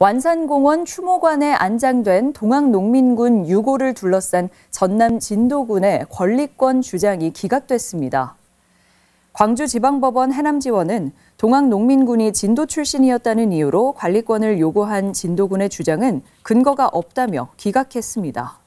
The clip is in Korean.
완산공원 추모관에 안장된 동학농민군 유고를 둘러싼 전남 진도군의 권리권 주장이 기각됐습니다. 광주지방법원 해남지원은 동학농민군이 진도 출신이었다는 이유로 관리권을 요구한 진도군의 주장은 근거가 없다며 기각했습니다.